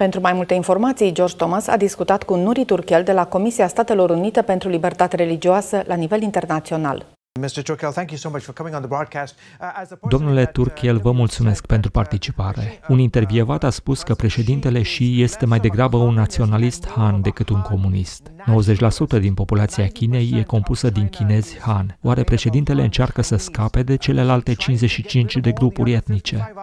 Pentru mai multe informații, George Thomas a discutat cu Nuri Turkel de la Comisia Statelor Unite pentru Libertate Religioasă la nivel internațional. Uh, Domnule uh, Turkiel, vă mulțumesc pentru participare. Un intervievat a spus că președintele și este mai degrabă un naționalist Han decât un comunist. 90% din populația Chinei e compusă din chinezi Han. Oare președintele încearcă să scape de celelalte 55 de grupuri etnice?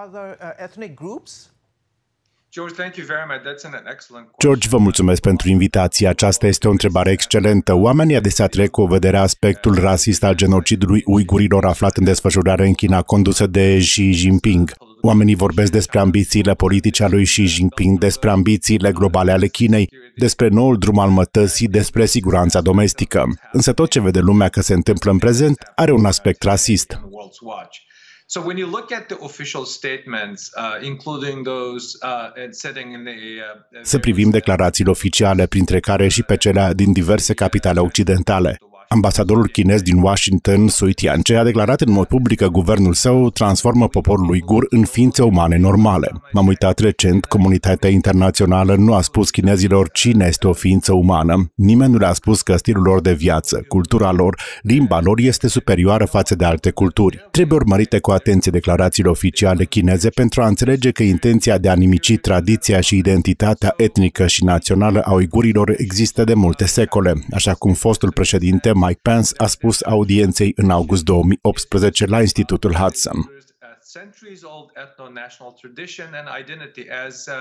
George, vă mulțumesc pentru invitație. Aceasta este o întrebare excelentă. Oamenii adesea trec cu vederea aspectul rasist al genocidului uigurilor aflat în desfășurare în China, condusă de Xi Jinping. Oamenii vorbesc despre ambițiile politice ale lui Xi Jinping, despre ambițiile globale ale Chinei, despre noul drum al mătăsii, despre siguranța domestică. Însă tot ce vede lumea că se întâmplă în prezent are un aspect rasist. So when you look at the official statements, uh, including those uh, and setting in the. uh, Să privim declarațiile oficiale, printre care și pe cele din diverse capitale occidentale. Ambasadorul chinez din Washington, Sui Tianche, a declarat în mod public că guvernul său transformă poporul uigur în ființe umane normale. M-am uitat recent, comunitatea internațională nu a spus chinezilor cine este o ființă umană. Nimeni nu le-a spus că stilul lor de viață, cultura lor, limba lor este superioară față de alte culturi. Trebuie urmărite cu atenție declarațiile oficiale chineze pentru a înțelege că intenția de a nimici tradiția și identitatea etnică și națională a uigurilor există de multe secole, așa cum fostul președinte Mike Pence a spus audienței în august 2018 la Institutul Hudson. centuries old ethno national tradition and identity, as uh,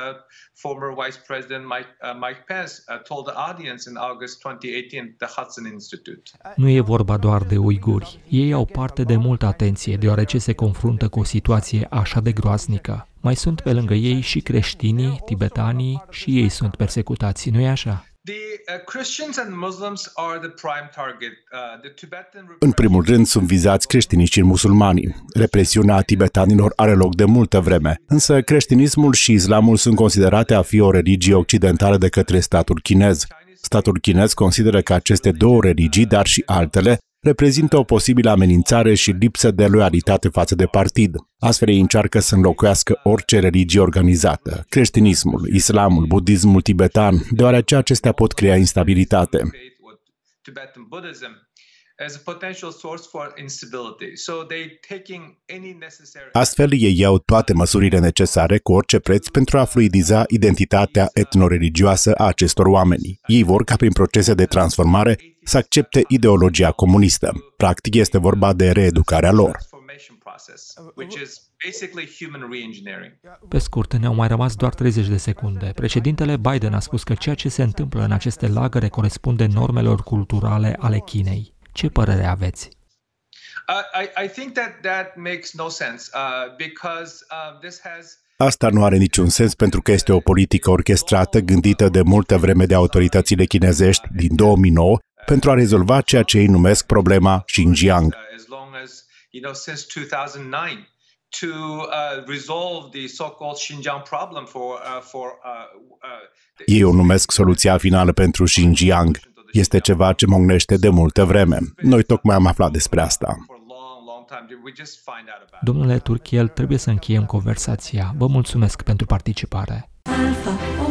former Vice President Mike, uh, Mike Pence uh, told the audience in August 2018 the Hudson Institute. Nu e vorba doar de uiguri. Ei au parte de multă atenție, deoarece se confruntă cu o situație așa de groaznică. Mai sunt pe lângă ei și creștinii, tibetanii, și ei sunt persecutați, nu e așa? Uh, uh, În primul rând, sunt vizați creștinii și musulmani. Represiunea tibetanilor are loc de multă vreme, însă creștinismul și islamul sunt considerate a fi o religie occidentală de către statul chinez. Statul chinez consideră că aceste două religii, dar și altele, reprezintă o posibilă amenințare și lipsă de loialitate față de partid. Astfel ei încearcă să înlocuiască orice religie organizată, creștinismul, islamul, budismul tibetan, deoarece acestea pot crea instabilitate. Astfel, ei iau toate măsurile necesare cu orice preț pentru a fluidiza identitatea etnoreligioasă a acestor oameni. Ei vor ca prin procese de transformare să accepte ideologia comunistă. Practic este vorba de reeducarea lor. Pe scurt, ne-au mai rămas doar 30 de secunde. Președintele Biden a spus că ceea ce se întâmplă în aceste lagăre corespunde normelor culturale ale Chinei. Ce părere aveți? Asta nu are niciun sens pentru că este o politică orchestrată gândită de multă vreme de autoritățile chinezești din 2009 pentru a rezolva ceea ce ei numesc problema Xinjiang. Ei o numesc soluția finală pentru Xinjiang. Este ceva ce mognește de multă vreme. Noi tocmai am aflat despre asta. Domnule Turchiel, trebuie să încheiem conversația. Vă mulțumesc pentru participare. Alpha.